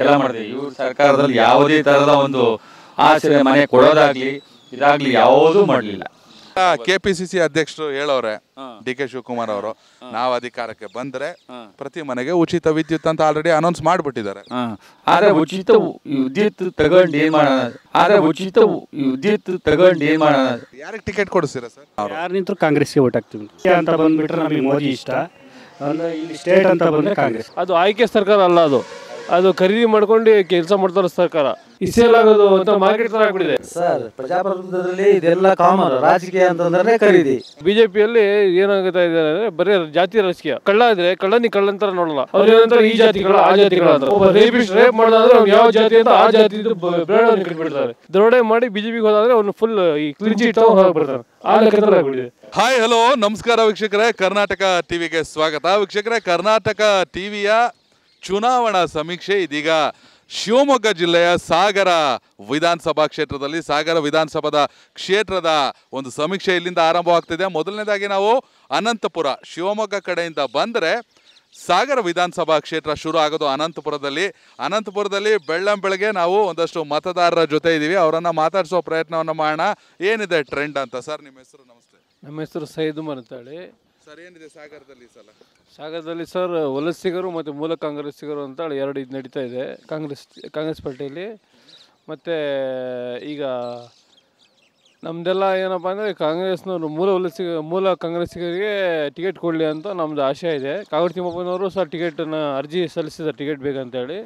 ಎಲ್ಲ ಮಾಡಿದೆ ಇವ್ರ ಸರ್ಕಾರದಲ್ಲಿ ಯಾವುದೇ ತರಹದ ಒಂದು ಆಶ್ರಯ ಮನೆ ಕೊಡೋದಾಗ್ಲಿ ಇದಾಗ್ಲಿ ಯಾವುದೂ ಮಾಡಲಿಲ್ಲ ಕೆ ಪಿ ಸಿ ಸಿ ಅಧ್ಯಕ್ಷರು ಹೇಳೋರೆ ಡಿ ಕೆ ಶಿವಕುಮಾರ್ ಅವರು ನಾವು ಅಧಿಕಾರಕ್ಕೆ ಬಂದ್ರೆ ಪ್ರತಿ ಮನೆಗೆ ಉಚಿತ ವಿದ್ಯುತ್ ಅಂತ ಆಲ್ರೆಡಿ ಅನೌನ್ಸ್ ಮಾಡಿಬಿಟ್ಟಿದ್ದಾರೆ ಆದ್ರೆ ಉಚಿತ ವಿದ್ಯುತ್ ತಗೊಂಡು ಏನ್ ಮಾಡೋಣ ಆದ್ರೆ ಉಚಿತ ವಿದ್ಯುತ್ ತಗೊಂಡು ಏನ್ ಮಾಡೋಣ ಯಾರಿಗೆ ಟಿಕೆಟ್ ಕೊಡಿಸ್ತೀರಾ ಸರ್ ಯಾರು ನಿಂತರು ಕಾಂಗ್ರೆಸ್ಗೆ ಓಟ್ ಹಾಕ್ತೀವಿ ಅಂತ ಬಂದ್ಬಿಟ್ರೆ ನಮಗೆ ಮೋದಿ ಇಷ್ಟ ಅಂದ್ರೆ ಇಲ್ಲಿ ಸ್ಟೇಟ್ ಅಂತ ಬಂದ್ರೆ ಕಾಂಗ್ರೆಸ್ ಅದು ಆಯ್ಕೆ ಸರ್ಕಾರ ಅಲ್ಲ ಅದು ಅದು ಖರೀದಿ ಮಾಡ್ಕೊಂಡು ಕೆಲಸ ಮಾಡ್ತಾರೆ ಸರ್ಕಾರ ಇಸೇಲ್ ಆಗೋದು ಅಂತ ಮಾರ್ಕೆಟ್ ತರ ಆಗ್ಬಿಟ್ಟಿದೆ ಸರ್ ಪ್ರಜಾಪ್ರಭುತ್ವದಲ್ಲಿ ಇದೆಲ್ಲ ಕಾಮನ್ ರಾಜಕೀಯ ಅಂತಂದ್ರೆ ಖರೀದಿ ಬಿಜೆಪಿಯಲ್ಲಿ ಏನಾಗುತ್ತಾ ಇದೆ ಅಂದ್ರೆ ಬರೀ ಜಾತಿ ರಾಜಕೀಯ ಕಳ್ಳ ಇದ್ರೆ ಕಳ್ಳನಿ ಕಳ್ಳಂತರ ನೋಡಲ್ಲ ಅವ್ರ ಏನಂತಾರೆ ಈ ಜಾತಿಗಳ ಆ ಜಾತಿಗಳ ಅಂತ ಒಬ್ಬ ರೇಪಿಸ್ಟ್ ರೇಪ್ ಮಾಡಿದ್ರೆ ಅವ್ನು ಯಾವ ಜಾತಿ ಅಂತ ಆ ಜಾತಿ ಬ್ರಾಂಡ್ ಕಟ್ಬಿಡ್ತಾರೆ ದರೋಡೆ ಮಾಡಿ ಬಿಜೆಪಿಗೆ ಹೋದಾದ್ರೆ ಅವ್ನು ಫುಲ್ ಈ ಕ್ಲಿಂಚಿ ಇಟ್ಟು ಹೋಗ್ಬಿಡ್ತಾರೆ ಆ ಲೆಕ್ಕದಲ್ಲಿ ಆಗ್ಬಿಡಿದೆ ಹಾಯ್ ಹಲೋ ನಮಸ್ಕಾರ ವೀಕ್ಷಕರೇ ಕರ್ನಾಟಕ ಟಿವಿಗೆ ಸ್ವಾಗತ ವೀಕ್ಷಕರೇ ಕರ್ನಾಟಕ ಟಿವಿಯ ಚುನಾವಣಾ ಸಮೀಕ್ಷೆ ಇದೀಗ ಶಿವಮೊಗ್ಗ ಜಿಲ್ಲೆಯ ಸಾಗರ ವಿಧಾನಸಭಾ ಕ್ಷೇತ್ರದಲ್ಲಿ ಸಾಗರ ವಿಧಾನಸಭಾದ ಕ್ಷೇತ್ರದ ಒಂದು ಸಮೀಕ್ಷೆ ಇಲ್ಲಿಂದ ಆರಂಭವಾಗ್ತಿದೆ ಮೊದಲನೇದಾಗಿ ನಾವು ಅನಂತಪುರ ಶಿವಮೊಗ್ಗ ಕಡೆಯಿಂದ ಬಂದರೆ ಸಾಗರ ವಿಧಾನಸಭಾ ಕ್ಷೇತ್ರ ಶುರು ಆಗೋದು ಅನಂತಪುರದಲ್ಲಿ ಅನಂತಪುರದಲ್ಲಿ ಬೆಳ್ಳಂ ಬೆಳಗ್ಗೆ ನಾವು ಒಂದಷ್ಟು ಮತದಾರರ ಜೊತೆ ಇದ್ದೀವಿ ಅವರನ್ನು ಮಾತಾಡಿಸೋ ಪ್ರಯತ್ನವನ್ನು ಮಾಡೋಣ ಏನಿದೆ ಟ್ರೆಂಡ್ ಅಂತ ಸರ್ ನಿಮ್ಮ ಹೆಸರು ನಮಸ್ತೆ ನಮ್ಮ ಹೆಸರು ಸೈದು ಹೇಳಿ ಸರ್ ಸಾಗರದಲ್ಲಿ ಸಲ ಸಾಗರದಲ್ಲಿ ಸರ್ ವಲಸಿಗರು ಮತ್ತು ಮೂಲ ಕಾಂಗ್ರೆಸ್ಸಿಗರು ಅಂತ ಎರಡು ಇದು ನಡೀತಾ ಇದೆ ಕಾಂಗ್ರೆಸ್ ಕಾಂಗ್ರೆಸ್ ಪಾರ್ಟಿಯಲ್ಲಿ ಮತ್ತು ಈಗ ನಮ್ಮದೆಲ್ಲ ಏನಪ್ಪ ಅಂದರೆ ಕಾಂಗ್ರೆಸ್ನವರು ಮೂಲ ವಲಸಿಗ ಮೂಲ ಕಾಂಗ್ರೆಸ್ಸಿಗರಿಗೆ ಟಿಕೆಟ್ ಕೊಡಲಿ ಅಂತ ನಮ್ಮದು ಆಶೆ ಇದೆ ಕಾವೇರಿ ತಿಮ್ಮಪ್ಪನವರು ಸರ್ ಟಿಕೆಟನ್ನು ಅರ್ಜಿ ಸಲ್ಲಿಸಿದ ಟಿಕೆಟ್ ಬೇಕಂತೇಳಿ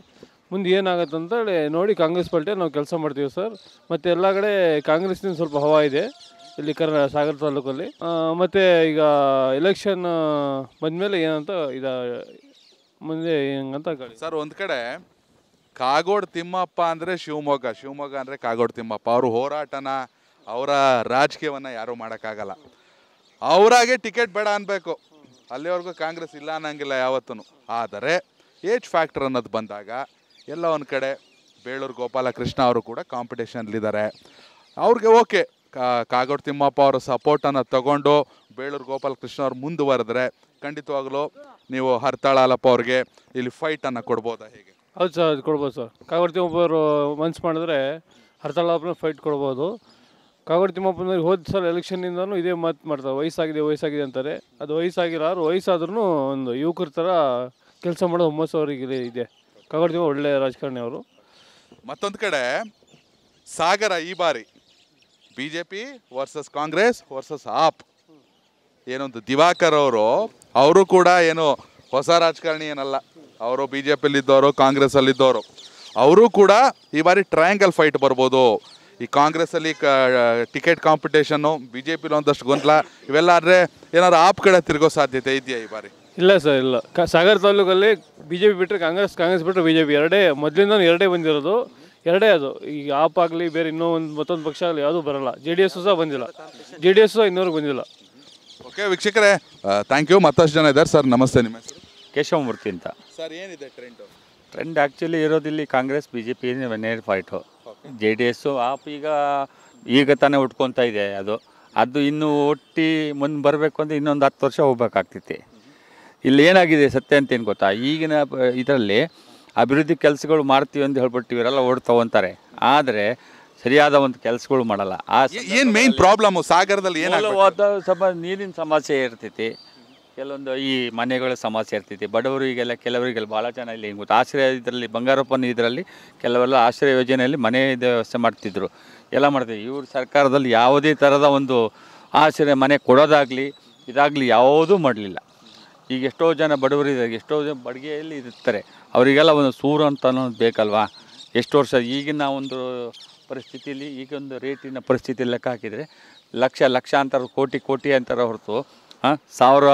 ಮುಂದೆ ಏನಾಗುತ್ತೆ ಅಂತೇಳಿ ನೋಡಿ ಕಾಂಗ್ರೆಸ್ ಪಾರ್ಟಿಯಲ್ಲಿ ನಾವು ಕೆಲಸ ಮಾಡ್ತೀವಿ ಸರ್ ಮತ್ತು ಎಲ್ಲ ಕಡೆ ಕಾಂಗ್ರೆಸ್ನಿಂದ ಸ್ವಲ್ಪ ಹವಾ ಇದೆ ಇಲ್ಲಿ ಕರ್ನಾಟ ಸಾಗರ ತಾಲೂಕಲ್ಲಿ ಮತ್ತು ಈಗ ಎಲೆಕ್ಷನ್ ಬಂದಮೇಲೆ ಏನಂತ ಇದ ಮುಂದೆ ಹೆಂಗಂತ ಸರ್ ಒಂದು ಕಡೆ ಕಾಗೋಡು ತಿಮ್ಮಪ್ಪ ಅಂದರೆ ಶಿವಮೊಗ್ಗ ಶಿವಮೊಗ್ಗ ಅಂದರೆ ಕಾಗೋಡು ತಿಮ್ಮಪ್ಪ ಅವರು ಹೋರಾಟನ ಅವರ ರಾಜಕೀಯವನ್ನು ಯಾರೂ ಮಾಡೋಕ್ಕಾಗಲ್ಲ ಅವರಾಗೆ ಟಿಕೆಟ್ ಬೇಡ ಅನ್ಬೇಕು ಅಲ್ಲಿವರೆಗೂ ಕಾಂಗ್ರೆಸ್ ಇಲ್ಲ ಅನ್ನಂಗಿಲ್ಲ ಯಾವತ್ತೂ ಆದರೆ ಏಜ್ ಫ್ಯಾಕ್ಟರ್ ಅನ್ನೋದು ಬಂದಾಗ ಎಲ್ಲ ಒಂದು ಕಡೆ ಬೇಳೂರು ಗೋಪಾಲಕೃಷ್ಣ ಅವರು ಕೂಡ ಕಾಂಪಿಟೇಷನ್ಲಿದ್ದಾರೆ ಅವ್ರಿಗೆ ಓಕೆ ಕಾಗೋಡು ತಿಮ್ಮಪ್ಪ ಅವರ ಸಪೋರ್ಟನ್ನು ತಗೊಂಡು ಬೇಳೂರು ಗೋಪಾಲಕೃಷ್ಣ ಅವರು ಮುಂದುವರೆದ್ರೆ ಖಂಡಿತವಾಗಲೂ ನೀವು ಹರ್ತಾಳ ಹಾಲಪ್ಪ ಅವ್ರಿಗೆ ಇಲ್ಲಿ ಫೈಟನ್ನು ಕೊಡ್ಬೋದಾ ಹೇಗೆ ಹೌದು ಸರ್ ಅದು ಕೊಡ್ಬೋದು ಸರ್ ಕಾಗೋಡು ತಿಮ್ಮಪ್ಪವರು ಮನ್ಸು ಮಾಡಿದ್ರೆ ಹರ್ತಾಳ ಅಲಪ್ಪನ ಫೈಟ್ ಕೊಡ್ಬೋದು ಕಾಗೋಡು ತಿಮ್ಮಪ್ಪನವ್ರಿಗೆ ಹೋದ ಸರ್ ಎಲೆಕ್ಷನ್ನಿಂದನೂ ಇದೇ ಮಾತು ಮಾಡ್ತಾರೆ ವಯಸ್ಸಾಗಿದೆ ವಯಸ್ಸಾಗಿದೆ ಅಂತಾರೆ ಅದು ವಯಸ್ಸಾಗಿರೋರು ವಯಸ್ಸಾದ್ರೂ ಒಂದು ಯುವಕರ ಥರ ಕೆಲಸ ಮಾಡೋ ಹುಮ್ಮಸ್ ಅವರಿಗೆ ಇದೆ ಕಾಗೋಡು ತಿಮ್ಮ ಒಳ್ಳೆಯ ರಾಜಕಾರಣಿ ಅವರು ಮತ್ತೊಂದು ಕಡೆ ಸಾಗರ ಈ ಬಾರಿ B J P versus Congress versus AAP ಏನೊಂದು ದಿವಾಕರ್ ಅವರು ಅವರು ಕೂಡ ಏನು ಹೊಸ ರಾಜಕಾರಣಿ ಏನಲ್ಲ ಅವರು ಬಿ ಜೆ ಪಿಯಲ್ಲಿದ್ದವರು ಕಾಂಗ್ರೆಸ್ಸಲ್ಲಿದ್ದವರು ಅವರು ಕೂಡ ಈ ಬಾರಿ ಟ್ರಯಾಂಗಲ್ ಫೈಟ್ ಬರ್ಬೋದು ಈ ಕಾಂಗ್ರೆಸ್ಸಲ್ಲಿ ಕ ಟಿಕೆಟ್ ಕಾಂಪಿಟೇಷನ್ನು ಬಿ ಜೆ ಪಿಲಿ ಒಂದಷ್ಟು ಗೊಂದಲ ಇವೆಲ್ಲ ಆದರೆ ಏನಾದ್ರು ಆಪ್ ಕಡೆ ತಿರುಗೋ ಸಾಧ್ಯತೆ ಇದೆಯಾ ಈ ಬಾರಿ ಇಲ್ಲ ಸರ್ ಇಲ್ಲ ಸಾಗರ ತಾಲೂಕಲ್ಲಿ ಬಿ ಜೆ ಪಿ ಬಿಟ್ಟರೆ ಕಾಂಗ್ರೆಸ್ ಕಾಂಗ್ರೆಸ್ ಬಿಟ್ಟರೆ ಬಿ ಜೆ ಪಿ ಎರಡೇ ಮೊದಲಿಂದ ಎರಡೇ ಬಂದಿರೋದು ಎರಡೇ ಅದು ಈಗ ಆಪ್ ಆಗಲಿ ಬೇರೆ ಇನ್ನೂ ಒಂದು ಮತ್ತೊಂದು ಪಕ್ಷ ಆಗಲಿ ಯಾವುದೂ ಬರಲ್ಲ ಜೆ ಡಿ ಎಸ್ ಸಹ ಬಂದಿಲ್ಲ ಜೆ ಡಿ ಎಸ್ಸು ಸಹ ಬಂದಿಲ್ಲ ಓಕೆ ವೀಕ್ಷಕರೇ ಥ್ಯಾಂಕ್ ಯು ಮತ್ತಷ್ಟು ಜನ ಇದ್ದಾರೆ ಸರ್ ನಮಸ್ತೆ ನಿಮ್ಮ ಕೇಶವಮೂರ್ತಿ ಅಂತ ಸರ್ ಏನಿದೆ ಟ್ರೆಂಡು ಟ್ರೆಂಡ್ ಆ್ಯಕ್ಚುಲಿ ಇರೋದಿಲ್ಲಿ ಕಾಂಗ್ರೆಸ್ ಬಿ ಜೆ ಪಿ ನೇರ್ fight J D S AAP ಈಗ ಈಗ ತಾನೇ ಉಟ್ಕೊತಾ ಇದೆ ಅದು ಅದು ಇನ್ನೂ ಒಟ್ಟಿ ಮುಂದೆ ಬರಬೇಕು ಅಂದರೆ ಇನ್ನೊಂದು ಹತ್ತು ವರ್ಷ ಹೋಗ್ಬೇಕಾಗ್ತಿತ್ತು ಇಲ್ಲಿ ಏನಾಗಿದೆ ಸತ್ಯ ಅಂತ ಏನು ಗೊತ್ತಾ ಈಗಿನ ಇದರಲ್ಲಿ ಅಭಿವೃದ್ಧಿ ಕೆಲಸಗಳು ಮಾಡ್ತೀವಿ ಅಂತ ಹೇಳ್ಬಿಟ್ಟು ಇವರೆಲ್ಲ ಓಡ್ ತಗೊಂತಾರೆ ಆದರೆ ಸರಿಯಾದ ಒಂದು ಕೆಲಸಗಳು ಮಾಡಲ್ಲ ಆ ಏನು ಮೇಯ್ನ್ ಪ್ರಾಬ್ಲಮ್ಮು ಸಾಗರದಲ್ಲಿ ಏನು ಸಮ ನೀರಿನ ಸಮಸ್ಯೆ ಇರ್ತೈತಿ ಕೆಲವೊಂದು ಈ ಮನೆಗಳ ಸಮಸ್ಯೆ ಇರ್ತೈತಿ ಈಗೆಲ್ಲ ಕೆಲವರಿಗೆಲ್ಲ ಭಾಳ ಜನ ಇಲ್ಲಿ ಹಿಂಗೆ ಆಶ್ರಯ ಇದರಲ್ಲಿ ಬಂಗಾರಪ್ಪನ ಇದರಲ್ಲಿ ಕೆಲವೆಲ್ಲ ಆಶ್ರಯ ಯೋಜನೆಯಲ್ಲಿ ಮನೆ ವ್ಯವಸ್ಥೆ ಮಾಡ್ತಿದ್ರು ಎಲ್ಲ ಮಾಡ್ತೀವಿ ಇವರು ಸರ್ಕಾರದಲ್ಲಿ ಯಾವುದೇ ಥರದ ಒಂದು ಆಶ್ರಯ ಮನೆ ಕೊಡೋದಾಗಲಿ ಇದಾಗಲಿ ಯಾವುದೂ ಮಾಡಲಿಲ್ಲ ಈಗ ಎಷ್ಟೋ ಜನ ಬಡವರಿದ್ದಾರೆ ಎಷ್ಟೋ ಜನ ಬಡಿಗೆಯಲ್ಲಿ ಇರ್ತಾರೆ ಅವರಿಗೆಲ್ಲ ಒಂದು ಸೂರು ಅಂತ ಅನ್ನೋದು ಬೇಕಲ್ವಾ ಎಷ್ಟು ವರ್ಷ ಈಗಿನ ಒಂದು ಪರಿಸ್ಥಿತಿಯಲ್ಲಿ ಈಗೊಂದು ರೇಟಿನ ಪರಿಸ್ಥಿತಿ ಲೆಕ್ಕ ಹಾಕಿದರೆ ಲಕ್ಷ ಲಕ್ಷಾಂತರ ಕೋಟಿ ಕೋಟಿ ಅಂತಾರ ಹೊರತು ಹಾಂ ಸಾವಿರ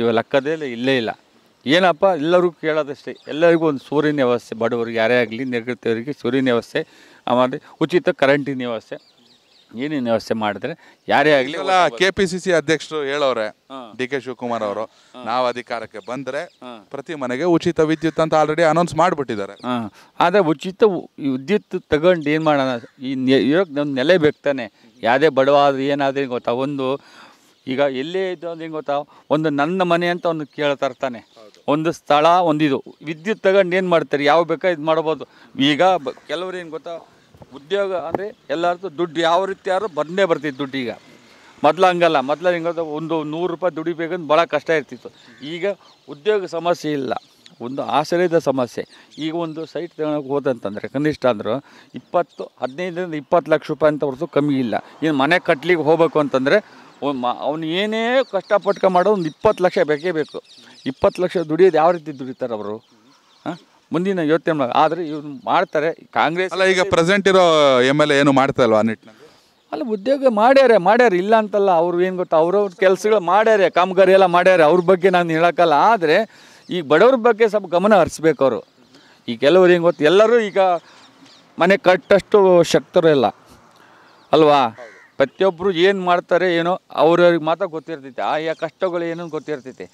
ಇವ ಲೆಕ್ಕದಲ್ಲಿ ಇಲ್ಲೇ ಇಲ್ಲ ಏನಪ್ಪ ಎಲ್ಲರಿಗೂ ಕೇಳೋದಷ್ಟೇ ಎಲ್ಲರಿಗೂ ಒಂದು ಸೂರ್ಯನ ವ್ಯವಸ್ಥೆ ಬಡವರಿಗೆ ಯಾರೇ ಆಗಲಿ ನಿರ್ಗತಿಯವರಿಗೆ ಸೂರ್ಯನ ವ್ಯವಸ್ಥೆ ಆಮೇಲೆ ಉಚಿತ ಕರೆಂಟಿನ ವ್ಯವಸ್ಥೆ ಏನೇನು ವ್ಯವಸ್ಥೆ ಮಾಡಿದ್ರೆ ಯಾರೇ ಆಗಲಿ ಇಲ್ಲ ಕೆ ಪಿ ಸಿ ಸಿ ಅಧ್ಯಕ್ಷರು ಹೇಳೋರೆ ಡಿ ಕೆ ಶಿವಕುಮಾರ್ ಅವರು ನಾವು ಅಧಿಕಾರಕ್ಕೆ ಬಂದರೆ ಪ್ರತಿ ಮನೆಗೆ ಉಚಿತ ವಿದ್ಯುತ್ ಅಂತ ಆಲ್ರೆಡಿ ಅನೌನ್ಸ್ ಮಾಡಿಬಿಟ್ಟಿದ್ದಾರೆ ಆದರೆ ಉಚಿತ ವಿದ್ಯುತ್ ತಗೊಂಡು ಏನು ಮಾಡೋಣ ಈ ಇವಾಗ ನಮ್ಮ ನೆಲೆ ಬೇಕಾನೆ ಯಾವುದೇ ಬಡವ ಏನಾದ್ರೂ ಗೊತ್ತಾ ಒಂದು ಈಗ ಎಲ್ಲೇ ಇದ್ದು ಅಂದ್ರೆ ಗೊತ್ತಾ ಒಂದು ನನ್ನ ಮನೆ ಅಂತ ಒಂದು ಕೇಳ್ತಾರ್ತಾನೆ ಒಂದು ಸ್ಥಳ ಒಂದಿದು ವಿದ್ಯುತ್ ತಗೊಂಡು ಏನು ಮಾಡ್ತಾರೆ ಯಾವ ಬೇಕಾ ಇದು ಮಾಡ್ಬೋದು ಈಗ ಕೆಲವ್ರು ಏನು ಗೊತ್ತಾ ಉದ್ಯೋಗ ಅಂದರೆ ಎಲ್ಲರದ್ದು ದುಡ್ಡು ಯಾವ ರೀತಿ ಯಾರು ಬಂದೇ ಬರ್ತಿತ್ತು ದುಡ್ಡು ಈಗ ಮೊದಲು ಹಂಗಲ್ಲ ಮೊದಲು ಹಿಂಗ ಒಂದು ನೂರು ರೂಪಾಯಿ ದುಡಿಬೇಕಂದ್ರೆ ಭಾಳ ಕಷ್ಟ ಇರ್ತಿತ್ತು ಈಗ ಉದ್ಯೋಗ ಸಮಸ್ಯೆ ಇಲ್ಲ ಒಂದು ಆಶ್ರಯದ ಸಮಸ್ಯೆ ಈಗ ಒಂದು ಸೈಟ್ ತಗೊಳಕ್ಕೆ ಹೋದಂತಂದರೆ ಕನಿಷ್ಠ ಅಂದರು ಇಪ್ಪತ್ತು ಹದಿನೈದರಿಂದ ಇಪ್ಪತ್ತು ಲಕ್ಷ ರೂಪಾಯಿ ಅಂತ ಹೊರತು ಕಮ್ಮಿ ಇಲ್ಲ ಇನ್ನು ಮನೆ ಕಟ್ಲಿಕ್ಕೆ ಹೋಗಬೇಕು ಅಂತಂದರೆ ಅವ್ನು ಏನೇ ಕಷ್ಟಪಟ್ಕ ಮಾಡೋ ಒಂದು ಇಪ್ಪತ್ತು ಲಕ್ಷ ಬೇಕೇ ಬೇಕು ಇಪ್ಪತ್ತು ಲಕ್ಷ ದುಡಿಯೋದು ಯಾವ ರೀತಿ ದುಡಿತಾರೆ ಅವರು ಮುಂದಿನ ಯೋಚನೆ ಮಾಡಿ ಆದರೆ ಇವ್ರು ಮಾಡ್ತಾರೆ ಕಾಂಗ್ರೆಸ್ ಅಲ್ಲ ಈಗ ಪ್ರೆಸೆಂಟ್ ಇರೋ ಎಮ್ ಎಲ್ ಎ ಏನು ಮಾಡ್ತಾ ಇಲ್ವಾ ಆ ಅಲ್ಲ ಉದ್ಯೋಗ ಮಾಡ್ಯಾರೆ ಮಾಡ್ಯಾರ ಇಲ್ಲ ಅಂತಲ್ಲ ಅವ್ರು ಏನು ಗೊತ್ತಾ ಅವ್ರವ್ರ ಕೆಲಸಗಳು ಮಾಡ್ಯಾರೆ ಕಾಮಗಾರಿ ಎಲ್ಲ ಮಾಡ್ಯಾರೆ ಅವ್ರ ಬಗ್ಗೆ ನಾನು ಹೇಳೋಕ್ಕಲ್ಲ ಆದರೆ ಈ ಬಡವ್ರ ಬಗ್ಗೆ ಸ್ವಲ್ಪ ಗಮನ ಹರಿಸ್ಬೇಕು ಅವರು ಈ ಕೆಲವ್ರು ಏನು ಗೊತ್ತು ಎಲ್ಲರೂ ಈಗ ಮನೆ ಕಟ್ಟಷ್ಟು ಶಕ್ತರು ಇಲ್ಲ ಅಲ್ವಾ ಪ್ರತಿಯೊಬ್ಬರು ಏನು ಮಾಡ್ತಾರೆ ಏನೋ ಅವ್ರವ್ರಿಗೆ ಮಾತ್ರ ಗೊತ್ತಿರ್ತೈತೆ ಆಯಾ ಕಷ್ಟಗಳು ಏನೋ ಗೊತ್ತಿರ್ತೈತೆ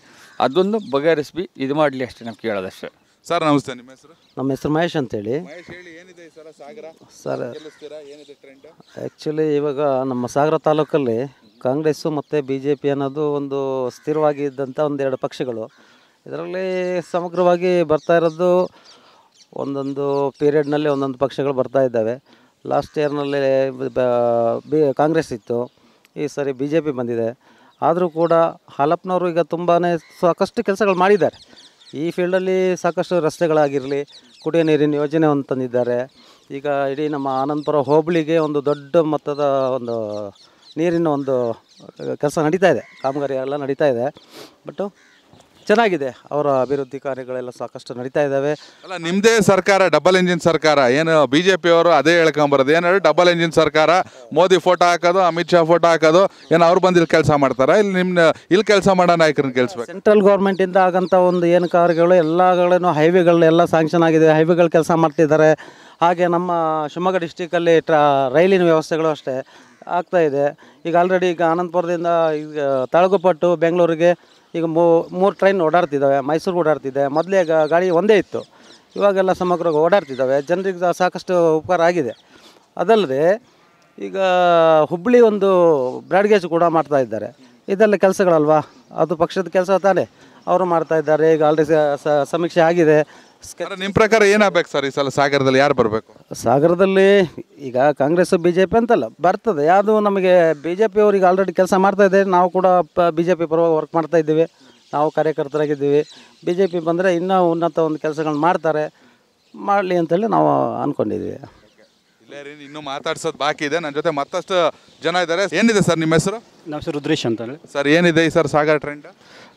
ಅದೊಂದು ಬಗೆಹರಿಸ್ಬಿ ಇದು ಮಾಡಲಿ ಅಷ್ಟೇ ನಮ್ಗೆ ಕೇಳೋದಷ್ಟೇ ಸರ್ ನಮಸ್ತೆ ನಿಮ್ಮ ಹೆಸರು ನಮ್ಮ ಹೆಸರು ಮಹೇಶ್ ಅಂತೇಳಿ ಹೇಳಿ ಏನಿದೆ ಸಾಗರ ಸರ್ ಆ್ಯಕ್ಚುಲಿ ಇವಾಗ ನಮ್ಮ ಸಾಗರ ತಾಲೂಕಲ್ಲಿ ಕಾಂಗ್ರೆಸ್ಸು ಮತ್ತು ಬಿ ಜೆ ಪಿ ಅನ್ನೋದು ಒಂದು ಸ್ಥಿರವಾಗಿ ಇದ್ದಂಥ ಒಂದೆರಡು ಪಕ್ಷಗಳು ಇದರಲ್ಲಿ ಸಮಗ್ರವಾಗಿ ಬರ್ತಾ ಇರೋದು ಒಂದೊಂದು ಪೀರಿಯಡ್ನಲ್ಲಿ ಒಂದೊಂದು ಪಕ್ಷಗಳು ಬರ್ತಾ ಇದ್ದಾವೆ ಲಾಸ್ಟ್ ಇಯರ್ನಲ್ಲಿ ಬಿ ಕಾಂಗ್ರೆಸ್ ಇತ್ತು ಈ ಸರಿ ಬಿ ಜೆ ಪಿ ಬಂದಿದೆ ಆದರೂ ಕೂಡ ಹಾಲಪ್ಪನವರು ಈಗ ತುಂಬಾ ಸಾಕಷ್ಟು ಕೆಲಸಗಳು ಮಾಡಿದ್ದಾರೆ ಈ ಫೀಲ್ಡಲ್ಲಿ ಸಾಕಷ್ಟು ರಸ್ತೆಗಳಾಗಿರಲಿ ಕುಡಿಯೋ ನೀರಿನ ಯೋಜನೆ ಒಂದು ತಂದಿದ್ದಾರೆ ಈಗ ಇಡೀ ನಮ್ಮ ಆನಂದಪುರ ಹೋಬಳಿಗೆ ಒಂದು ದೊಡ್ಡ ಮೊತ್ತದ ಒಂದು ನೀರಿನ ಒಂದು ಕೆಲಸ ನಡೀತಾ ಇದೆ ಕಾಮಗಾರಿ ಎಲ್ಲ ನಡೀತಾ ಇದೆ ಬಟ್ಟು ಚೆನ್ನಾಗಿದೆ ಅವರ ಅಭಿವೃದ್ಧಿ ಕಾರ್ಯಗಳೆಲ್ಲ ಸಾಕಷ್ಟು ನಡೀತಾ ಇದ್ದಾವೆ ಅಲ್ಲ ನಿಮ್ಮದೇ ಸರ್ಕಾರ ಡಬಲ್ ಇಂಜಿನ್ ಸರ್ಕಾರ ಏನು ಬಿ ಜೆ ಅವರು ಅದೇ ಹೇಳ್ಕೊಂಬರೋದು ಏನಾದ್ರು ಡಬಲ್ ಇಂಜಿನ್ ಸರ್ಕಾರ ಮೋದಿ ಫೋಟೋ ಹಾಕೋದು ಅಮಿತ್ ಶಾ ಫೋಟೋ ಹಾಕೋದು ಏನು ಅವ್ರು ಬಂದು ಇಲ್ಲಿ ಕೆಲಸ ಮಾಡ್ತಾರೆ ಇಲ್ಲಿ ನಿಮ್ಮ ಇಲ್ಲಿ ಕೆಲಸ ಮಾಡೋ ನಾಯಕರನ್ನ ಕೇಳಿಸ್ಬೇಕು ಸೆಂಟ್ರಲ್ ಗೌರ್ಮೆಂಟಿಂದ ಆಗಂತ ಒಂದು ಏನು ಕಾರ್ಯಗಳು ಎಲ್ಲಗಳೇನು ಹೈವೇಗಳೆಲ್ಲ ಸ್ಯಾಂಕ್ಷನ್ ಆಗಿದೆ ಹೈವೇಗಳು ಕೆಲಸ ಮಾಡ್ತಿದ್ದಾರೆ ಹಾಗೆ ನಮ್ಮ ಶಿವಮೊಗ್ಗ ಡಿಸ್ಟಿಕಲ್ಲಿ ಟ್ರಾ ರೈಲಿನ ವ್ಯವಸ್ಥೆಗಳು ಅಷ್ಟೇ ಆಗ್ತಾಯಿದೆ ಈಗ ಆಲ್ರೆಡಿ ಈಗ ಆನಂದಪುರದಿಂದ ಈಗ ತಾಳಗುಪಟ್ಟು ಬೆಂಗಳೂರಿಗೆ ಈಗ ಮೂರು ಟ್ರೈನ್ ಓಡಾಡ್ತಿದ್ದಾವೆ ಮೈಸೂರು ಓಡಾಡ್ತಿದೆ ಮೊದಲೇ ಗಾಡಿ ಒಂದೇ ಇತ್ತು ಇವಾಗೆಲ್ಲ ಸಮಗ್ರವಾಗಿ ಓಡಾಡ್ತಿದ್ದಾವೆ ಜನರಿಗೆ ಸಾಕಷ್ಟು ಉಪಕಾರ ಆಗಿದೆ ಅದಲ್ಲದೆ ಈಗ ಹುಬ್ಬಳ್ಳಿ ಒಂದು ಬ್ರಾಡ್ಗೇಜ್ ಕೂಡ ಮಾಡ್ತಾ ಇದ್ದಾರೆ ಇದೆಲ್ಲ ಕೆಲಸಗಳಲ್ವಾ ಅದು ಪಕ್ಷದ ಕೆಲಸ ತಾನೇ ಅವರು ಮಾಡ್ತಾ ಇದ್ದಾರೆ ಈಗ ಆಲ್ರೆಡಿ ಸಮೀಕ್ಷೆ ಆಗಿದೆ ನಿಮ್ಮ ಪ್ರಕಾರ ಏನಾಗಬೇಕು ಸರ್ ಈ ಸಲ ಸಾಗರದಲ್ಲಿ ಯಾರು ಬರಬೇಕು ಸಾಗರದಲ್ಲಿ ಈಗ ಕಾಂಗ್ರೆಸ್ ಬಿ ಜೆ ಪಿ ಅಂತಲ್ಲ ಬರ್ತದೆ ಯಾವುದು ನಮಗೆ ಬಿ ಜೆ ಪಿ ಅವ್ರಿಗೆ ಆಲ್ರೆಡಿ ಕೆಲಸ ಮಾಡ್ತಾ ಇದೆ ನಾವು ಕೂಡ ಬಿ ಜೆ ಪಿ ಪರವಾಗಿ ವರ್ಕ್ ಮಾಡ್ತಾ ಇದ್ದೀವಿ ನಾವು ಕಾರ್ಯಕರ್ತರಾಗಿದ್ದೀವಿ ಬಿ ಜೆ ಪಿ ಬಂದರೆ ಇನ್ನೂ ಉನ್ನತ ಒಂದು ಕೆಲಸಗಳನ್ನ ಮಾಡ್ತಾರೆ ಮಾಡಲಿ ಅಂತೇಳಿ ನಾವು ಅಂದ್ಕೊಂಡಿದ್ದೀವಿ ಇಲ್ಲೇ ಇನ್ನೂ ಮಾತಾಡ್ಸೋದು ಬಾಕಿ ಇದೆ ನನ್ನ ಜೊತೆ ಮತ್ತಷ್ಟು ಜನ ಇದ್ದಾರೆ ಏನಿದೆ ಸರ್ ನಿಮ್ಮ ಹೆಸರು ನಮ್ಮ ಹೆಸರು ರುದ್ರೇಶ್ ಅಂತ ಹೇಳಿ ಸರ್ ಏನಿದೆ ಈ ಸರ್ ಸಾಗರ್ ಟ್ರೆಂಡ್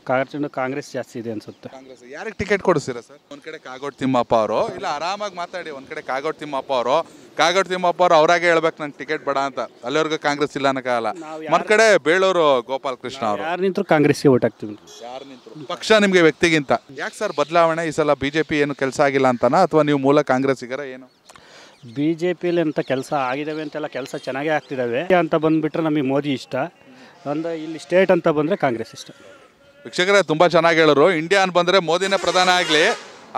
ಕಾರ್ಯಕ್ರಮ ಕಾಂಗ್ರೆಸ್ ಜಾಸ್ತಿ ಇದೆ ಅನ್ಸುತ್ತೆ ಯಾರಿಗೆ ಟಿಕೆಟ್ ಕೊಡಿಸ್ತೀರಾ ಸರ್ ಒಂದ್ ಕಡೆ ಕಾಗೋಡ್ ತಿಮ್ಮಪ್ಪ ಅವರು ಇಲ್ಲ ಆರಾಮಾಗಿ ಮಾತಾಡಿ ಒಂದ್ ಕಡೆ ಕಾಗೋಡ್ ತಿಮ್ಮಪ್ಪ ಅವರು ಕಾಗೋಡ್ ತಿಮ್ಮಪ್ಪ ಅವರು ಅವರಾಗೆ ಹೇಳ್ಬೇಕು ನಂಗೆ ಟಿಕೆಟ್ ಬೇಡ ಅಂತ ಅಲ್ಲಿವರೆಗೂ ಕಾಂಗ್ರೆಸ್ ಇಲ್ಲ ಆಗಲ್ಲ ಒಂದ್ ಕಡೆ ಬೇಳೂರು ಗೋಪಾಲ್ ಕೃಷ್ಣ ಅವರು ಯಾರು ನಿಂತರು ಕಾಂಗ್ರೆಸ್ಗೆ ಓಟ್ ಹಾಕ್ತೀವಿ ಯಾರು ನಿಂತರು ಪಕ್ಷ ನಿಮಗೆ ವ್ಯಕ್ತಿಗಿಂತ ಯಾಕೆ ಸರ್ ಬದಲಾವಣೆ ಈ ಸಲ ಬಿಜೆಪಿ ಏನು ಕೆಲಸ ಆಗಿಲ್ಲ ಅಂತನಾ ಅಥವಾ ನೀವು ಮೂಲ ಕಾಂಗ್ರೆಸ್ಸಿಗರ ಏನು ಬಿ ಜೆ ಪಿಲಿ ಅಂತ ಕೆಲಸ ಆಗಿದ್ದಾವೆ ಅಂತೆಲ್ಲ ಕೆಲಸ ಚೆನ್ನಾಗೇ ಆಗ್ತಿದ್ದಾವೆ ಅಂತ ಬಂದುಬಿಟ್ರೆ ನಮಗೆ ಮೋದಿ ಇಷ್ಟ ಅಂದ್ರೆ ಇಲ್ಲಿ ಸ್ಟೇಟ್ ಅಂತ ಬಂದರೆ ಕಾಂಗ್ರೆಸ್ ಇಷ್ಟ ವೀಕ್ಷಕರೇ ತುಂಬ ಚೆನ್ನಾಗಿ ಹೇಳೋರು ಇಂಡಿಯಾ ಅಂತ ಬಂದರೆ ಮೋದಿನೇ ಪ್ರಧಾನ ಆಗಲಿ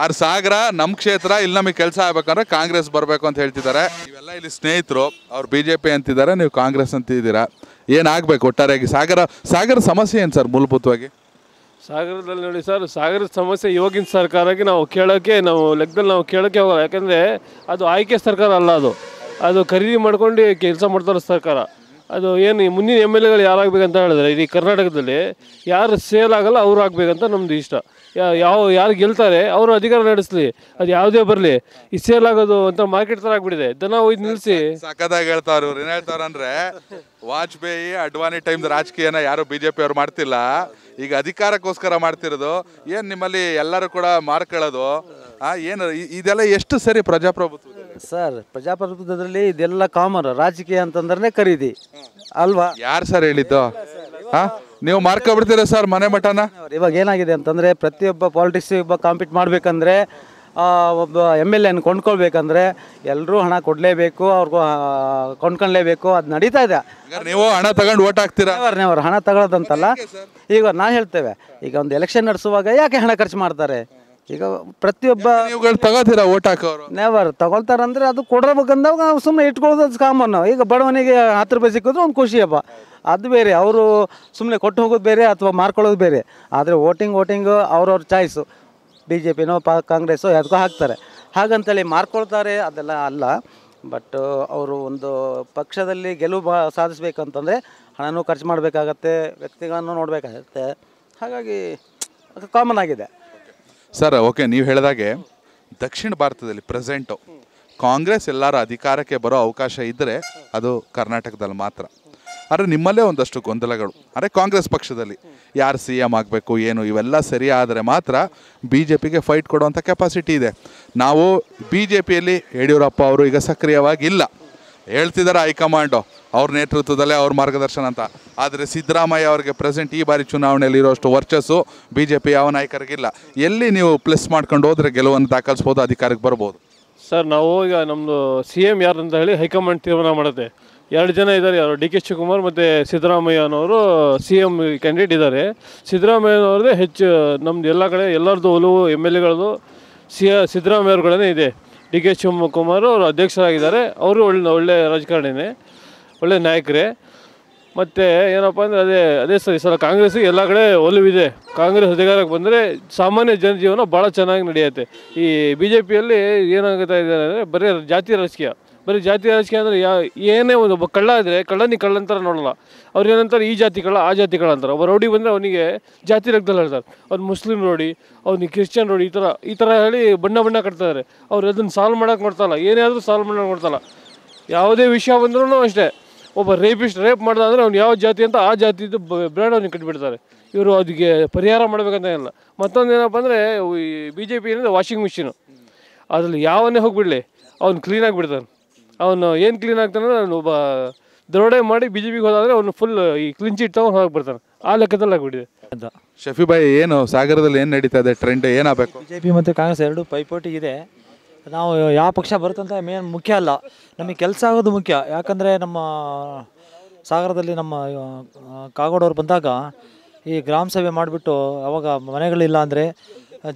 ಆರ್ ಸಾಗರ ನಮ್ಮ ಕ್ಷೇತ್ರ ಇಲ್ಲಿ ನಮಗೆ ಕೆಲಸ ಆಗ್ಬೇಕಂದ್ರೆ ಕಾಂಗ್ರೆಸ್ ಬರಬೇಕು ಅಂತ ಹೇಳ್ತಿದ್ದಾರೆ ಇವೆಲ್ಲ ಇಲ್ಲಿ ಸ್ನೇಹಿತರು ಅವ್ರು ಬಿ ಜೆ ಪಿ ಅಂತಿದ್ದಾರೆ ನೀವು ಕಾಂಗ್ರೆಸ್ ಅಂತಿದ್ದೀರಾ ಏನಾಗಬೇಕು ಒಟ್ಟಾರೆಯಾಗಿ ಸಾಗರ ಸಾಗರ ಸಮಸ್ಯೆ ಏನು ಸರ್ ಮೂಲಭೂತವಾಗಿ ಸಾಗರದಲ್ಲಿ ನೋಡಿ ಸರ್ ಸಾಗರದ ಸಮಸ್ಯೆ ಇವಾಗಿನ ಸರ್ಕಾರಕ್ಕೆ ನಾವು ಕೇಳೋಕ್ಕೆ ನಾವು ಲೆಕ್ಕದಲ್ಲಿ ನಾವು ಕೇಳೋಕ್ಕೆ ಹೋಗೋಲ್ಲ ಯಾಕಂದರೆ ಅದು ಆಯ್ಕೆ ಸರ್ಕಾರ ಅಲ್ಲ ಅದು ಅದು ಖರೀದಿ ಮಾಡ್ಕೊಂಡು ಕೆಲಸ ಮಾಡ್ತಾರೆ ಸರ್ಕಾರ ಅದು ಏನು ಮುಂದಿನ ಎಮ್ ಎಲ್ ಎಗಳು ಯಾರಾಗಬೇಕಂತ ಹೇಳಿದ್ರೆ ಇಡೀ ಕರ್ನಾಟಕದಲ್ಲಿ ಯಾರು ಸೇಲ್ ಆಗಲ್ಲ ಅವ್ರು ಆಗಬೇಕಂತ ನಮ್ಮದು ಇಷ್ಟ ಯಾವ ಯಾರು ಗೆಲ್ತಾರೆ ಅವರು ಅಧಿಕಾರ ನಡೆಸಲಿ ಅದು ಯಾವುದೇ ಬರಲಿ ಈ ಸೇಲ್ ಆಗೋದು ಅಂತ ಮಾರ್ಕೆಟ್ ಥರ ಆಗ್ಬಿಟ್ಟಿದೆ ದನ ಒಯ್ದು ನಿಲ್ಲಿಸಿ ಹೇಳ್ತಾರೆ ಹೇಳ್ತಾವ್ರು ಏನು ಅಂದರೆ ವಾಜಪೇಯಿ ಅಡ್ವಾನಿ ಟೈಮ್ ರಾಜಕೀಯನ ಯಾರು ಬಿ ಜೆ ಪಿ ಮಾಡ್ತಿಲ್ಲ ಈಗ ಅಧಿಕಾರಕ್ಕೋಸ್ಕರ ಮಾಡ್ತಿರೋದು ಏನು ನಿಮ್ಮಲ್ಲಿ ಎಲ್ಲರೂ ಕೂಡ ಮಾರ್ಕೊಳ್ಳೋದು ಏನು ಇದೆಲ್ಲ ಎಷ್ಟು ಸರಿ ಪ್ರಜಾಪ್ರಭುತ್ವ ಸರ್ ಪ್ರಜಾಪ್ರಭುತ್ವದಲ್ಲಿ ಇದೆಲ್ಲ ಕಾಮನ್ ರಾಜಕೀಯ ಅಂತಂದ್ರೆ ಖರೀದಿ ಅಲ್ವಾ ಯಾರು ಸರ್ ಹೇಳಿದ್ದು ನೀವು ನೀವು ಮಾರ್ಕೊಬಿಡ್ತೀರಾ ಸರ್ ಮನೆ ಮಠನ ಇವಾಗ ಏನಾಗಿದೆ ಅಂತಂದ್ರೆ ಪ್ರತಿಯೊಬ್ಬ ಪಾಲಿಟಿಕ್ಸ್ ಒಬ್ಬ ಕಾಂಪೀಟ್ ಮಾಡ್ಬೇಕಂದ್ರೆ ಒಬ್ಬ ಎಮ್ ಎಲ್ ಎನ್ ಕೊಂಡ್ಕೊಳ್ಬೇಕಂದ್ರೆ ಎಲ್ಲರೂ ಹಣ ಕೊಡಲೇಬೇಕು ಅವ್ರಿಗೂ ಕೊಂಡ್ಕೊಳ್ಲೇಬೇಕು ಅದು ನಡೀತಾ ಇದೆ ನೀವು ಹಣ ತಗೊಂಡು ಓಟ್ ಹಾಕ್ತೀರಾ ಹಣ ತಗೊಳ್ಳೋದಂತಲ್ಲ ಈಗ ನಾ ಹೇಳ್ತೇವೆ ಈಗ ಒಂದು ಎಲೆಕ್ಷನ್ ನಡೆಸುವಾಗ ಯಾಕೆ ಹಣ ಖರ್ಚು ಮಾಡ್ತಾರೆ ಈಗ ಪ್ರತಿಯೊಬ್ಬ ಇವುಗಳು ತಗೋತೀರಾ ಓಟ್ ಹಾಕೋರು ನೆವರ್ ತಗೊಳ್ತಾರಂದ್ರೆ ಅದು ಕೊಡಬೇಕಂದಾಗ ಸುಮ್ಮನೆ ಇಟ್ಕೊಳ್ಳೋದು ಕಾಮನ್ ಈಗ ಬಡವನಿಗೆ ಹತ್ತು ರೂಪಾಯಿ ಸಿಕ್ಕಿದ್ರೆ ಒಂದು ಖುಷಿ ಅಪ್ಪ ಅದು ಬೇರೆ ಅವರು ಸುಮ್ಮನೆ ಕೊಟ್ಟು ಹೋಗೋದು ಬೇರೆ ಅಥವಾ ಮಾರ್ಕೊಳ್ಳೋದು ಬೇರೆ ಆದರೆ ವೋಟಿಂಗ್ ವೋಟಿಂಗು ಅವ್ರವ್ರ ಚಾಯ್ಸು ಬಿ ಜೆ ಪಿನೋ ಪಾ ಕಾಂಗ್ರೆಸ್ಸೋ ಯಾವುದಕ್ಕೋ ಹಾಕ್ತಾರೆ ಹಾಗಂತೇಳಿ ಮಾರ್ಕೊಳ್ತಾರೆ ಅದೆಲ್ಲ ಅಲ್ಲ ಬಟ್ ಅವರು ಒಂದು ಪಕ್ಷದಲ್ಲಿ ಗೆಲುವು ಬಾ ಸಾಧಿಸ್ಬೇಕಂತಂದರೆ ಹಣನೂ ಖರ್ಚು ಮಾಡಬೇಕಾಗತ್ತೆ ವ್ಯಕ್ತಿಗಳನ್ನು ನೋಡಬೇಕಾಗತ್ತೆ ಹಾಗಾಗಿ ಕಾಮನ್ ಆಗಿದೆ ಸರ್ ಓಕೆ ನೀವು ಹೇಳಿದಾಗೆ ದಕ್ಷಿಣ ಭಾರತದಲ್ಲಿ ಪ್ರೆಸೆಂಟು ಕಾಂಗ್ರೆಸ್ ಎಲ್ಲರ ಅಧಿಕಾರಕ್ಕೆ ಬರೋ ಅವಕಾಶ ಇದ್ದರೆ ಅದು ಕರ್ನಾಟಕದಲ್ಲಿ ಮಾತ್ರ ಆದರೆ ನಿಮ್ಮಲ್ಲೇ ಒಂದಷ್ಟು ಗೊಂದಲಗಳು ಅಂದರೆ ಕಾಂಗ್ರೆಸ್ ಪಕ್ಷದಲ್ಲಿ ಯಾರು ಸಿ ಎಮ್ ಆಗಬೇಕು ಏನು ಇವೆಲ್ಲ ಸರಿ ಆದರೆ ಮಾತ್ರ ಬಿ ಜೆ ಪಿಗೆ ಫೈಟ್ ಕೊಡುವಂಥ ಕೆಪಾಸಿಟಿ ಇದೆ ನಾವು ಬಿ ಜೆ ಪಿಯಲ್ಲಿ ಯಡಿಯೂರಪ್ಪ ಅವರು ಈಗ ಸಕ್ರಿಯವಾಗಿ ಇಲ್ಲ ಹೇಳ್ತಿದ್ದಾರೆ ಹೈಕಮಾಂಡು ಅವ್ರ ನೇತೃತ್ವದಲ್ಲೇ ಅವ್ರ ಮಾರ್ಗದರ್ಶನ ಅಂತ ಆದರೆ ಸಿದ್ದರಾಮಯ್ಯ ಅವರಿಗೆ ಪ್ರೆಸೆಂಟ್ ಈ ಬಾರಿ ಚುನಾವಣೆಯಲ್ಲಿ ಇರೋಷ್ಟು ವರ್ಚಸ್ಸು ಬಿ ಜೆ ಪಿ ಯಾವ ನಾಯಕರಿಗಿಲ್ಲ ಎಲ್ಲಿ ನೀವು ಪ್ಲಸ್ ಮಾಡ್ಕೊಂಡು ಹೋದರೆ ಗೆಲುವನ್ನು ದಾಖಲಿಸ್ಬೋದು ಅಧಿಕಾರಕ್ಕೆ ಬರ್ಬೋದು ಸರ್ ನಾವು ಈಗ ನಮ್ಮದು ಸಿ ಎಮ್ ಯಾರು ಅಂತ ಹೇಳಿ ಹೈಕಮಾಂಡ್ ತೀರ್ಮಾನ ಮಾಡುತ್ತೆ ಎರಡು ಜನ ಇದ್ದಾರೆ ಯಾರು ಡಿ ಕೆ ಶಿವಕುಮಾರ್ ಮತ್ತು ಸಿದ್ದರಾಮಯ್ಯನವರು ಸಿ ಎಮ್ ಕ್ಯಾಂಡಿಡೇಟ್ ಇದ್ದಾರೆ ಸಿದ್ದರಾಮಯ್ಯನವ್ರದ್ದೇ ಹೆಚ್ಚು ನಮ್ಮದು ಎಲ್ಲ ಕಡೆ ಎಲ್ಲರದ್ದು ಒಲವು ಎಮ್ ಎಲ್ ಎಗಳದು ಸಿ ಸಿದ್ದರಾಮಯ್ಯವ್ರಗಳೇ ಇದೆ ಡಿ ಕೆ ಶಿವಕುಮಾರ್ ಅವರು ಅಧ್ಯಕ್ಷರಾಗಿದ್ದಾರೆ ಅವರು ಒಳ್ಳೆ ಒಳ್ಳೆಯ ರಾಜಕಾರಣಿನೇ ಒಳ್ಳೆ ನಾಯಕರೇ ಮತ್ತು ಏನಪ್ಪ ಅಂದರೆ ಅದೇ ಅದೇ ಸರಿ ಸಲ ಕಾಂಗ್ರೆಸ್ಸಿಗೆ ಎಲ್ಲ ಕಡೆ ಒಲವಿದೆ ಕಾಂಗ್ರೆಸ್ ಅಧಿಕಾರಕ್ಕೆ ಬಂದರೆ ಸಾಮಾನ್ಯ ಜನಜೀವನ ಭಾಳ ಚೆನ್ನಾಗಿ ನಡೆಯುತ್ತೆ ಈ ಬಿ ಜೆ ಪಿಯಲ್ಲಿ ಏನಾಗ್ತಾ ಇದೆ ಅಂದರೆ ಬರೀ ಜಾತಿ ರಾಜಕೀಯ ಬರೀ ಜಾತಿ ರಾಜಕೀಯ ಅಂದರೆ ಯಾ ಏನೇ ಒಂದು ಒಬ್ಬ ಕಳ್ಳ ಇದ್ದರೆ ಕಳ್ಳನಿ ಕಳ್ಳ ಅಂತಾರೆ ನೋಡಲ್ಲ ಅವ್ರು ಏನಂತಾರೆ ಈ ಜಾತಿ ಕಳ್ಳ ಆ ಜಾತಿ ಕಳ್ಳ ಅಂತಾರೆ ಒಬ್ಬ ರೌಡಿ ಬಂದರೆ ಅವನಿಗೆ ಜಾತಿ ರಕ್ತದಲ್ಲಿ ಹೇಳ್ತಾರೆ ಅವ್ನು ಮುಸ್ಲಿಂ ರೋಡಿ ಅವ್ನಿಗೆ ಕ್ರಿಶ್ಚಿಯನ್ ರೋಡಿ ಈ ಥರ ಈ ಥರ ಹೇಳಿ ಬಣ್ಣ ಬಣ್ಣ ಕಟ್ತಾರೆ ಅವ್ರು ಅದನ್ನು ಸಾಲ್ವ್ ಮಾಡೋಕೆ ಇಲ್ಲ ಏನೇ ಆದರೂ ಸಾಲ್ವ್ ಮಾಡೋಕೆ ನೋಡ್ತಲ್ಲ ಯಾವುದೇ ವಿಷಯ ಬಂದ್ರೂ ಅಷ್ಟೇ ಒಬ್ಬ ರೇಪಿಸ್ಟ್ ರೇಪ್ ಮಾಡ್ದ ಅಂದರೆ ಅವ್ನು ಯಾವ ಜಾತಿ ಅಂತ ಆ ಜಾತಿದು ಬ್ರ್ಯಾಂಡ್ ಅವ್ನಿಗೆ ಕಟ್ಟಿಬಿಡ್ತಾರೆ ಇವರು ಅದಕ್ಕೆ ಪರಿಹಾರ ಮಾಡಬೇಕಂತ ಇಲ್ಲ ಮತ್ತೊಂದು ಏನಪ್ಪ ಅಂದರೆ ಬಿ ಜೆ ಪಿ ಏನಿದೆ ವಾಷಿಂಗ್ ಮಿಷಿನು ಅದರಲ್ಲಿ ಯಾವನ್ನೇ ಹೋಗಿಬಿಡಲಿ ಅವ್ನು ಕ್ಲೀನಾಗಿ ಬಿಡ್ತಾನೆ ಅವನು ಏನು ಕ್ಲೀನ್ ಆಗ್ತಾನೆ ಅಂದರೆ ಅವನು ಒಬ್ಬ ದರೋಡೆ ಮಾಡಿ ಬಿ ಜೆ ಪಿಗೆ ಹೋದಾದರೆ ಅವನು ಫುಲ್ ಈ ಕ್ಲೀನ್ ಚೀಟ್ ತಗೊಂಡು ಹೋಗಿಬಿಡ್ತಾನೆ ಆ ಲೆಕ್ಕದಲ್ಲಿ ಆಗಿಬಿಟ್ಟಿದೆ ಅಂತ ಶಫಿ ಏನು ಸಾಗರದಲ್ಲಿ ಏನು ನಡೀತಾ ಇದೆ ಟ್ರೆಂಡ್ ಏನಾಗಬೇಕು ಬಿ ಜೆ ಪಿ ಮತ್ತು ಕಾಂಗ್ರೆಸ್ ಎರಡು ಪೈಪೋಟಿ ಇದೆ ನಾವು ಯಾವ ಪಕ್ಷ ಬರುತ್ತಂತ ಮೇನ್ ಮುಖ್ಯ ಅಲ್ಲ ನಮಗೆ ಕೆಲಸ ಆಗೋದು ಮುಖ್ಯ ಯಾಕಂದರೆ ನಮ್ಮ ಸಾಗರದಲ್ಲಿ ನಮ್ಮ ಕಾಗೋಡವ್ರು ಬಂದಾಗ ಈ ಗ್ರಾಮ ಸಭೆ ಮಾಡಿಬಿಟ್ಟು ಅವಾಗ ಮನೆಗಳಿಲ್ಲ ಅಂದರೆ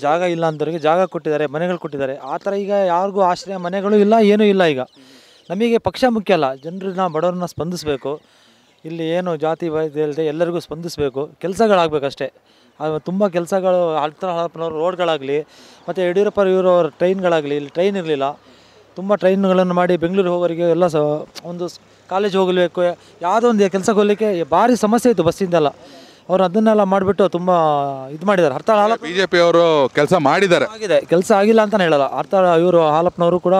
ಜಾಗ ಇಲ್ಲ ಅಂದವ್ರಿಗೆ ಜಾಗ ಕೊಟ್ಟಿದ್ದಾರೆ ಮನೆಗಳು ಕೊಟ್ಟಿದ್ದಾರೆ ಆ ಥರ ಈಗ ಯಾರಿಗೂ ಆಶ್ರಯ ಮನೆಗಳು ಇಲ್ಲ ಏನೂ ಇಲ್ಲ ಈಗ ನಮಗೆ ಪಕ್ಷ ಮುಖ್ಯ ಅಲ್ಲ ಜನರನ್ನ ಬಡವ್ರನ್ನ ಸ್ಪಂದಿಸಬೇಕು ಇಲ್ಲಿ ಏನು ಜಾತಿ ಇಲ್ಲದೆ ಎಲ್ಲರಿಗೂ ಸ್ಪಂದಿಸಬೇಕು ಕೆಲಸಗಳಾಗಬೇಕಷ್ಟೇ ತುಂಬ ಕೆಲಸಗಳು ಆಳ್ತರ ಹಳಪ್ಪನವ್ರ ರೋಡ್ಗಳಾಗಲಿ ಮತ್ತು ಯಡಿಯೂರಪ್ಪ ಇವರು ಅವ್ರ ಟ್ರೈನ್ಗಳಾಗಲಿ ಇಲ್ಲಿ ಟ್ರೈನ್ ಇರಲಿಲ್ಲ ತುಂಬ ಟ್ರೈನ್ಗಳನ್ನು ಮಾಡಿ ಬೆಂಗಳೂರು ಹೋಗೋರಿಗೆ ಎಲ್ಲ ಸ ಒಂದು ಕಾಲೇಜ್ ಹೋಗಲಬೇಕು ಯಾವುದೋ ಒಂದು ಕೆಲಸಕ್ಕೆ ಹೋಗಲಿಕ್ಕೆ ಭಾರಿ ಸಮಸ್ಯೆ ಇತ್ತು ಬಸ್ಸಿಂದೆಲ್ಲ ಅವ್ರು ಅದನ್ನೆಲ್ಲ ಮಾಡಿಬಿಟ್ಟು ತುಂಬ ಇದು ಮಾಡಿದ್ದಾರೆ ಅರ್ಥ ಹಾಲಪ್ಪ ಬಿ ಜೆ ಪಿ ಅವರು ಕೆಲಸ ಮಾಡಿದ್ದಾರೆ ಆಗಿದೆ ಕೆಲಸ ಆಗಿಲ್ಲ ಅಂತಲೇ ಹೇಳಲ್ಲ ಅರ್ಥ ಇವರು ಹಾಲಪ್ಪನವರು ಕೂಡ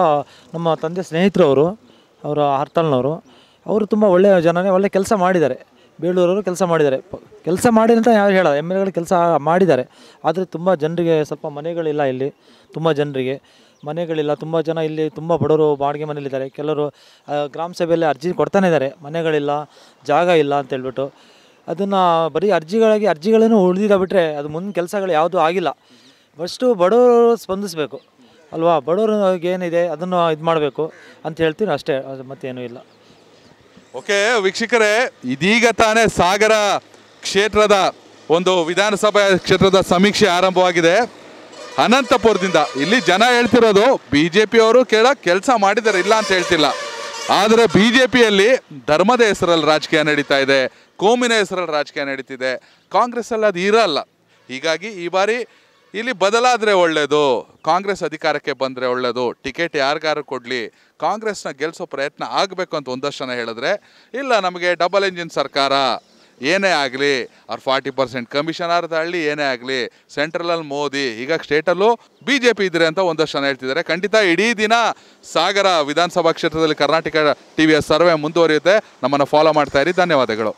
ನಮ್ಮ ತಂದೆ ಸ್ನೇಹಿತರು ಅವರು ಅವರು ಅವರು ತುಂಬ ಒಳ್ಳೆಯ ಜನನೇ ಒಳ್ಳೆ ಕೆಲಸ ಮಾಡಿದ್ದಾರೆ ಬೇಳೂರವರು ಕೆಲಸ ಮಾಡಿದ್ದಾರೆ ಕೆಲಸ ಮಾಡಿ ಅಂತ ಯಾರು ಹೇಳೋದು ಎಮ್ ಎಲ್ ಎಗಳು ಕೆಲಸ ಮಾಡಿದ್ದಾರೆ ಆದರೆ ತುಂಬ ಜನರಿಗೆ ಸ್ವಲ್ಪ ಮನೆಗಳಿಲ್ಲ ಇಲ್ಲಿ ತುಂಬ ಜನರಿಗೆ ಮನೆಗಳಿಲ್ಲ ತುಂಬ ಜನ ಇಲ್ಲಿ ತುಂಬ ಬಡವರು ಬಾಡಿಗೆ ಮನೆಯಲ್ಲಿದ್ದಾರೆ ಕೆಲವರು ಗ್ರಾಮ ಸಭೆಯಲ್ಲಿ ಅರ್ಜಿ ಕೊಡ್ತಾನೆ ಇದ್ದಾರೆ ಮನೆಗಳಿಲ್ಲ ಜಾಗ ಇಲ್ಲ ಅಂತ ಹೇಳ್ಬಿಟ್ಟು ಅದನ್ನು ಬರೀ ಅರ್ಜಿಗಳಾಗಿ ಅರ್ಜಿಗಳನ್ನು ಉಳಿದಿದ ಬಿಟ್ಟರೆ ಅದು ಮುಂದೆ ಕೆಲಸಗಳು ಯಾವುದೂ ಆಗಿಲ್ಲ ಫಸ್ಟು ಬಡವರು ಸ್ಪಂದಿಸಬೇಕು ಅಲ್ವಾ ಬಡವ್ರಿಗೆ ಏನಿದೆ ಅದನ್ನು ಇದು ಮಾಡಬೇಕು ಅಂತ ಹೇಳ್ತೀನಿ ಅಷ್ಟೇ ಮತ್ತೇನೂ ಇಲ್ಲ ಓಕೆ ವೀಕ್ಷಕರೇ ಇದೀಗ ತಾನೇ ಸಾಗರ ಕ್ಷೇತ್ರದ ಒಂದು ವಿಧಾನಸಭಾ ಕ್ಷೇತ್ರದ ಸಮೀಕ್ಷೆ ಆರಂಭವಾಗಿದೆ ಅನಂತಪುರದಿಂದ ಇಲ್ಲಿ ಜನ ಹೇಳ್ತಿರೋದು ಬಿ ಜೆ ಅವರು ಕೇಳ ಕೆಲಸ ಮಾಡಿದ್ದಾರೆ ಇಲ್ಲ ಅಂತ ಹೇಳ್ತಿಲ್ಲ ಆದರೆ ಬಿ ಜೆ ಪಿಯಲ್ಲಿ ಧರ್ಮದ ಹೆಸರಲ್ಲಿ ರಾಜಕೀಯ ನಡೀತಾ ಇದೆ ಕೋಮಿನ ಹೆಸರಲ್ಲಿ ರಾಜಕೀಯ ನಡೀತಿದೆ ಕಾಂಗ್ರೆಸ್ಸಲ್ಲಿ ಅದು ಇರಲ್ಲ ಹೀಗಾಗಿ ಈ ಬಾರಿ ಇಲ್ಲಿ ಬದಲಾದರೆ ಒಳ್ಳೆಯದು ಕಾಂಗ್ರೆಸ್ ಅಧಿಕಾರಕ್ಕೆ ಬಂದರೆ ಒಳ್ಳೆಯದು ಟಿಕೆಟ್ ಯಾರಿಗಾರು ಕೊಡಲಿ ಕಾಂಗ್ರೆಸ್ನ ಗೆಲ್ಲಿಸೋ ಪ್ರಯತ್ನ ಆಗಬೇಕು ಅಂತ ಒಂದಷ್ಟು ಜನ ಹೇಳಿದ್ರೆ ಇಲ್ಲ ನಮಗೆ ಡಬಲ್ ಇಂಜಿನ್ ಸರ್ಕಾರ ಏನೇ ಆಗಲಿ ಅವ್ರು ಫಾರ್ಟಿ ಪರ್ಸೆಂಟ್ ಕಮಿಷನರ್ ತಳ್ಳಿ ಏನೇ ಆಗಲಿ ಸೆಂಟ್ರಲಲ್ಲಿ ಮೋದಿ ಈಗ ಸ್ಟೇಟಲ್ಲೂ ಬಿ ಜೆ ಪಿ ಇದ್ರೆ ಅಂತ ಒಂದಷ್ಟು ಜನ ಹೇಳ್ತಿದ್ದಾರೆ ಖಂಡಿತ ಇಡೀ ದಿನ ಸಾಗರ ವಿಧಾನಸಭಾ ಕ್ಷೇತ್ರದಲ್ಲಿ ಕರ್ನಾಟಕ ಟಿ ವಿಯ ಸರ್ವೆ ಮುಂದುವರಿಯುತ್ತೆ ನಮ್ಮನ್ನು ಫಾಲೋ ಮಾಡ್ತಾ ಇರಿ ಧನ್ಯವಾದಗಳು